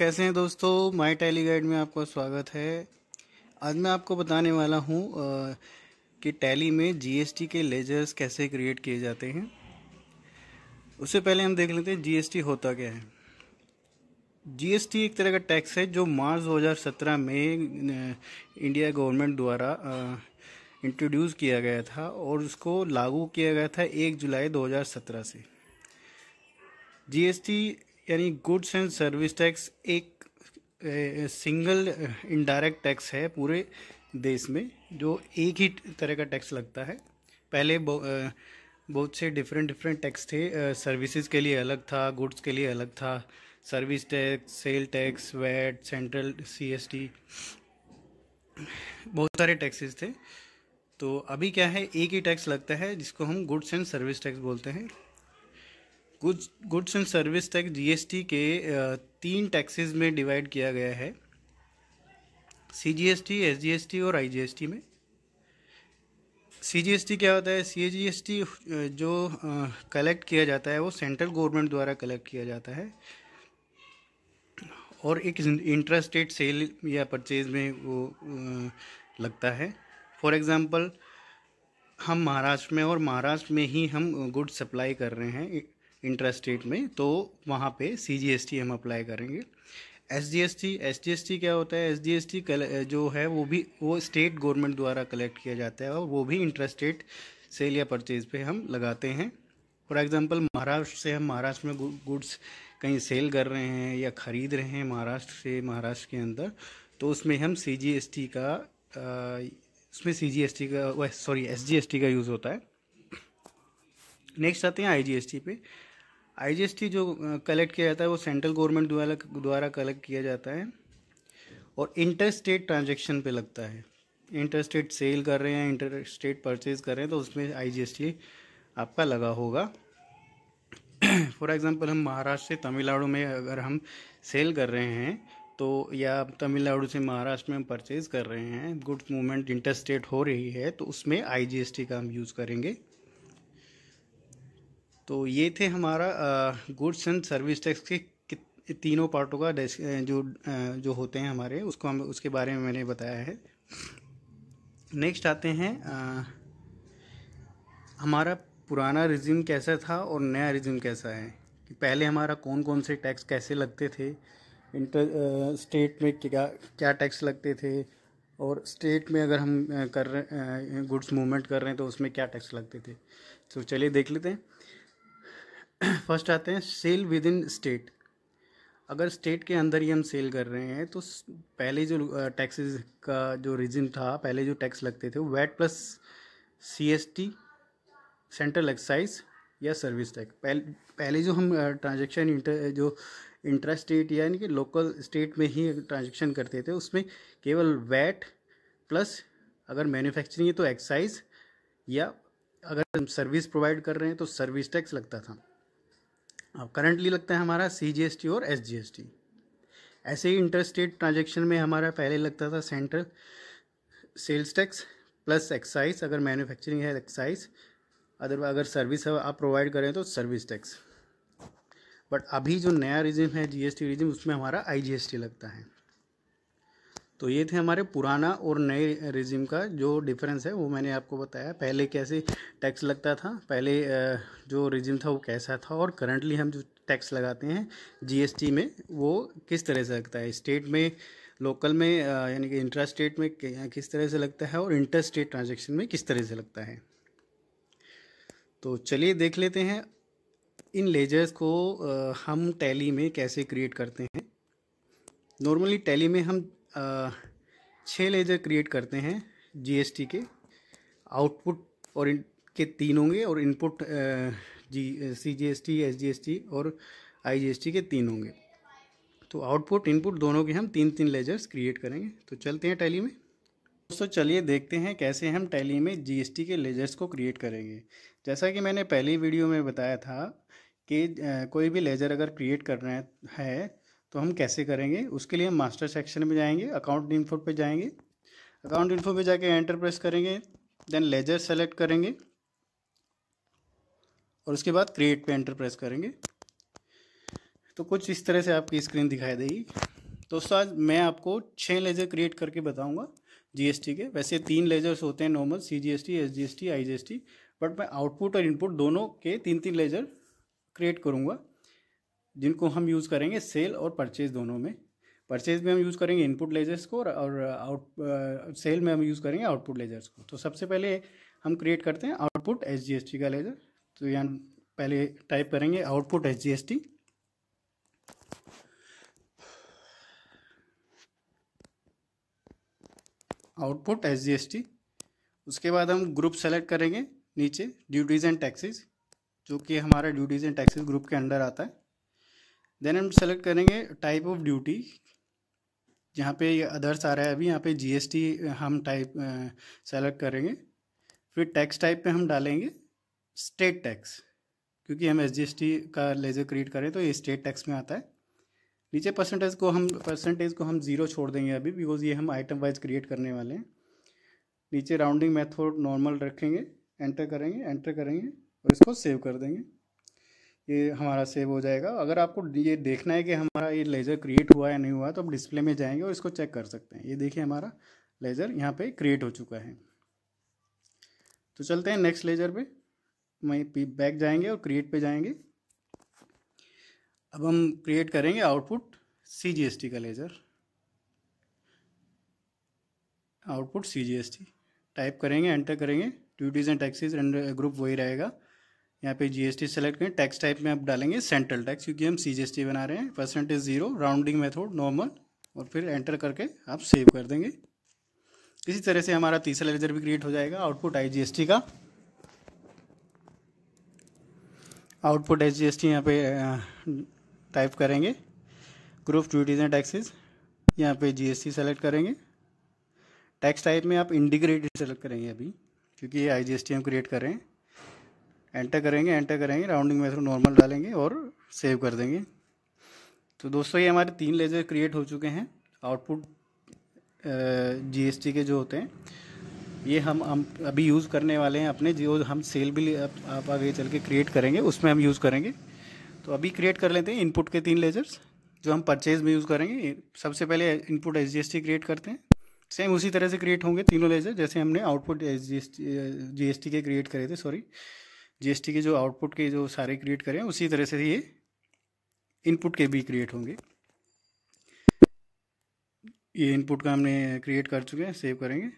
कैसे हैं दोस्तों माय टैली गाइड में आपका स्वागत है आज मैं आपको बताने वाला हूँ कि टैली में जीएसटी के लेजर्स कैसे क्रिएट किए जाते हैं उससे पहले हम देख लेते हैं जीएसटी होता क्या है जीएसटी एक तरह का टैक्स है जो मार्च 2017 में इंडिया गवर्नमेंट द्वारा इंट्रोड्यूस किया गया था और उसको लागू किया गया था एक जुलाई दो से जीएसटी यानी गुड्स एंड सर्विस टैक्स एक सिंगल इनडायरेक्ट टैक्स है पूरे देश में जो एक ही तरह का टैक्स लगता है पहले बहुत से डिफरेंट डिफरेंट टैक्स थे सर्विसेज के लिए अलग था गुड्स के लिए अलग था service tax sale tax VAT central CST बहुत सारे टैक्सेस थे तो अभी क्या है एक ही टैक्स लगता है जिसको हम गुड्स एंड सर्विस टैक्स बोलते हैं goods goods and service tax GST के तीन टैक्सेस में डिवाइड किया गया है सीजीएसटी एसजीएसटी और आईजीएसटी में सीजीएसटी क्या होता है सीजीएसटी जो कलेक्ट किया जाता है वो सेंट्रल गवर्नमेंट द्वारा कलेक्ट किया जाता है और एक इंटरेस्टेड सेल या परचेज में वो लगता है फॉर एग्ज़ाम्पल हम महाराष्ट्र में और महाराष्ट्र में ही हम गुड्स सप्लाई कर रहे हैं इंटरेस्ट रेट में तो वहाँ पे सी हम अप्लाई करेंगे S G S T S G S T क्या होता है एस जी एस टी जो है वो भी वो स्टेट गवर्नमेंट द्वारा कलेक्ट किया जाता है और वो भी इंटरेस्ट रेट सेल या परचेज पे हम लगाते हैं फॉर एग्जांपल महाराष्ट्र से हम महाराष्ट्र में गुड्स कहीं सेल कर रहे हैं या ख़रीद रहे हैं महाराष्ट्र से महाराष्ट्र के अंदर तो उसमें हम सी जी एस टी का उसमें सी जी एस टी का sorry S G S T का यूज़ होता है नेक्स्ट आते हैं आई जी एस टी पे आईजीएसटी जो कलेक्ट किया जाता है वो सेंट्रल गवर्नमेंट द्वारा द्वारा कलेक्ट किया जाता है और इंटर स्टेट ट्रांजेक्शन पे लगता है इंटर स्टेट सेल कर रहे हैं इंटर स्टेट परचेज कर रहे हैं तो उसमें आईजीएसटी आपका लगा होगा फॉर एग्ज़ाम्पल हम महाराष्ट्र से तमिलनाडु में अगर हम सेल कर रहे हैं तो या तमिलनाडु से महाराष्ट्र में हम परचेज़ कर रहे हैं गुड्स मूवमेंट इंटर स्टेट हो रही है तो उसमें आई का हम यूज़ करेंगे तो ये थे हमारा गुड्स एंड सर्विस टैक्स के तीनों पार्टों का जो जो होते हैं हमारे उसको हम उसके बारे में मैंने बताया है नेक्स्ट आते हैं आ, हमारा पुराना रिज्यूम कैसा था और नया रिज्यूम कैसा है कि पहले हमारा कौन कौन से टैक्स कैसे लगते थे इंटर स्टेट में क्या क्या टैक्स लगते थे और स्टेट में अगर हम कर रहे गुड्स मूवमेंट कर रहे हैं तो उसमें क्या टैक्स लगते थे तो चलिए देख लेते हैं फर्स्ट आते हैं सेल विद इन स्टेट अगर स्टेट के अंदर ही हम सेल कर रहे हैं तो पहले जो टैक्सेस का जो रीजन था पहले जो टैक्स लगते थे वो VAT plus CST central excise या सर्विस टैक्स पहले पहले जो हम ट्रांजेक्शन इंटर जो इंट्रा स्टेट यानी कि लोकल स्टेट में ही ट्रांजेक्शन करते थे उसमें केवल वैट प्लस अगर मैन्युफैक्चरिंग है तो एक्साइज या अगर हम सर्विस प्रोवाइड कर रहे हैं तो सर्विस टैक्स लगता था अब करंटली लगता है हमारा सी जी एस टी और एस जी एस टी ऐसे ही इंटरस्टेट ट्रांजेक्शन में हमारा पहले लगता था central sales tax plus excise अगर मैन्युफैक्चरिंग है एक्साइज अदर अगर सर्विस आप प्रोवाइड करें तो सर्विस टैक्स बट अभी जो नया रिजिम है जीएसटी रिजिम उसमें हमारा आईजीएसटी लगता है तो ये थे हमारे पुराना और नए रिजिम का जो डिफरेंस है वो मैंने आपको बताया पहले कैसे टैक्स लगता था पहले जो रिजिम था वो कैसा था और करंटली हम जो टैक्स लगाते हैं जीएसटी में वो किस तरह से लगता है स्टेट में लोकल में यानी कि इंट्रा स्टेट में किस तरह से लगता है और इंटर स्टेट ट्रांजेक्शन में किस तरह से लगता है तो चलिए देख लेते हैं इन लेजर्स को हम टैली में कैसे क्रिएट करते हैं नॉर्मली टैली में हम छः लेज़र क्रिएट करते हैं जीएसटी के आउटपुट और इन के तीन होंगे और input G C G S T S G S T और आई जी एस टी के तीन होंगे तो आउटपुट इनपुट दोनों के हम तीन तीन लेजर्स क्रिएट करेंगे तो चलते हैं टैली में दोस्तों चलिए देखते हैं कैसे हम टैली में जीएसटी के लेजर्स को क्रिएट करेंगे जैसा कि मैंने पहली वीडियो में बताया था कि कोई भी लेजर अगर क्रिएट करना है तो हम कैसे करेंगे उसके लिए हम मास्टर सेक्शन में जाएंगे अकाउंट इन्फो पे जाएंगे अकाउंट इन्फो पे जाके एंटर प्रेस करेंगे देन लेजर सेलेक्ट करेंगे और उसके बाद क्रिएट पे एंटर प्रेस करेंगे तो कुछ इस तरह से आपकी स्क्रीन दिखाई देगी दोस्तों आज मैं आपको छः लेजर क्रिएट करके बताऊँगा जी के वैसे तीन लेजर्स होते हैं normal C G S T S G S T I G S T but मैं आउटपुट और इनपुट दोनों के तीन तीन लेजर क्रिएट करूँगा जिनको हम यूज़ करेंगे सेल और परचेज दोनों में परचेज में हम यूज़ करेंगे इनपुट लेजर्स को और आउट सेल uh, में हम यूज़ करेंगे आउटपुट लेजर्स को तो सबसे पहले हम क्रिएट करते हैं आउटपुट एच का लेजर तो यहाँ पहले टाइप करेंगे आउटपुट एच आउटपुट एच उसके बाद हम ग्रुप सेलेक्ट करेंगे नीचे ड्यूटीज़ एंड टैक्सेस जो कि हमारा ड्यूटीज़ एंड टैक्सेस ग्रुप के अंडर आता है देन हम सेलेक्ट करेंगे टाइप ऑफ ड्यूटी जहाँ पे ये अदर्स आ रहा है अभी यहाँ पे जीएसटी हम टाइप सेलेक्ट करेंगे फिर टैक्स टाइप पे हम डालेंगे स्टेट टैक्स क्योंकि हम एस का लेजर क्रिएट करें तो ये स्टेट टैक्स में आता है नीचे परसेंटेज को हम परसेंटेज को हम ज़ीरो छोड़ देंगे अभी बिकॉज ये हम आइटम वाइज क्रिएट करने वाले हैं नीचे राउंडिंग मेथड नॉर्मल रखेंगे एंटर करेंगे एंटर करेंगे और इसको सेव कर देंगे ये हमारा सेव हो जाएगा अगर आपको ये देखना है कि हमारा ये लेज़र क्रिएट हुआ या नहीं हुआ तो आप डिस्प्ले में जाएंगे और इसको चेक कर सकते हैं ये देखिए हमारा लेज़र यहाँ पे क्रिएट हो चुका है तो चलते हैं नेक्स्ट लेज़र पे वहीं बैक जाएंगे और क्रिएट पे जाएंगे अब हम क्रिएट करेंगे आउटपुट सी का लेज़र आउटपुट सी टाइप करेंगे एंटर करेंगे duties and taxes and group वही रहेगा यहाँ पे जीएसटी सेलेक्ट करें टैक्स टाइप में आप डालेंगे सेंट्रल टैक्स क्योंकि हम सीजीएसटी बना रहे हैं percentage zero rounding method normal और फिर एंटर करके आप सेव कर देंगे इसी तरह से हमारा तीसरा लेजर भी क्रिएट हो जाएगा आउटपुट आईजीएसटी का output I G S T यहाँ पे टाइप करेंगे ग्रुप ड्यूटीज़ एंड टैक्सेस यहाँ पे जीएसटी सेलेक्ट करेंगे टैक्स टाइप में आप इंडिग्रेटेड सेलेक्ट करेंगे अभी क्योंकि आई जी एस टी हम क्रिएट कर रहे हैं एंटर करेंगे एंटर करेंगे राउंडिंग में नॉर्मल डालेंगे और सेव कर देंगे तो दोस्तों ये हमारे तीन लेज़र क्रिएट हो चुके हैं आउटपुट जीएसटी के जो होते हैं ये हम हम अभी यूज़ करने वाले हैं अपने जो हम सेल भी आप, आप आगे चल के क्रिएट करेंगे उसमें हम यूज़ करेंगे तो अभी क्रिएट कर लेते हैं इनपुट के तीन लेजर्स जो हम परचेज में यूज़ करेंगे सबसे पहले इनपुट एस क्रिएट करते हैं सेम उसी तरह से क्रिएट होंगे तीनों लेजर जैसे हमने आउटपुट एस जी के क्रिएट करे थे सॉरी जीएसटी के जो आउटपुट के जो सारे क्रिएट करें उसी तरह से ये इनपुट के भी क्रिएट होंगे ये इनपुट का हमने क्रिएट कर चुके हैं सेव करेंगे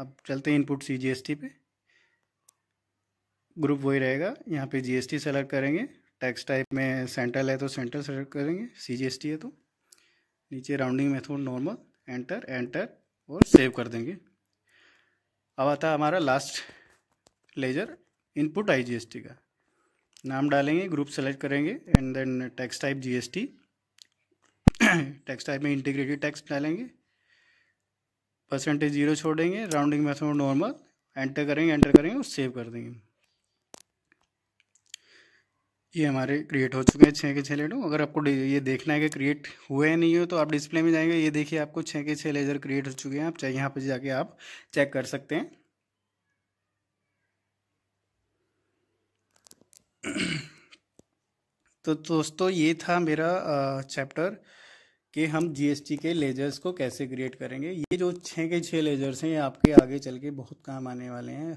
अब चलते हैं इनपुट सी जी पे ग्रुप वही रहेगा यहाँ पे जीएसटी सेलेक्ट करेंगे टैक्स टाइप में सेंट्रल है तो सेंट्रल सेलेक्ट करेंगे टी है तो नीचे rounding method normal enter enter और सेव कर देंगे अब आता हमारा last ledger input I GST का नाम डालेंगे ग्रुप सेलेक्ट करेंगे and then tax type GST tax type में इंटीग्रेटेड टैक्स डालेंगे परसेंटेज जीरो छोड़ देंगे राउंडिंग मेथड नॉर्मल एंटर करेंगे एंटर करेंगे और सेव कर देंगे ये हमारे क्रिएट हो चुके हैं छः के छः लेडो अगर आपको ये देखना है कि क्रिएट हुए या नहीं हुए तो आप डिस्प्ले में जाएंगे ये देखिए आपको छः के छः लेजर क्रिएट हो चुके हैं आप चाहे यहाँ पर जाके आप चेक कर सकते हैं तो दोस्तों ये था मेरा चैप्टर कि हम जीएसटी के लेजर्स को कैसे क्रिएट करेंगे ये जो छः के छः लेजर्स हैं ये आपके आगे चल के बहुत काम आने वाले हैं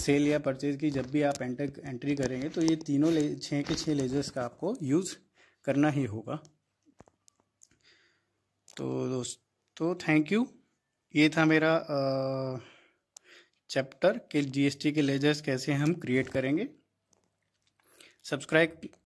सेल या परचेज की जब भी आप एंटर एंट्री करेंगे तो ये तीनों ले छः के छः लेजर्स का आपको यूज़ करना ही होगा तो दोस्तों थैंक यू ये था मेरा चैप्टर कि जीएसटी के लेजर्स कैसे हम क्रिएट करेंगे सब्सक्राइब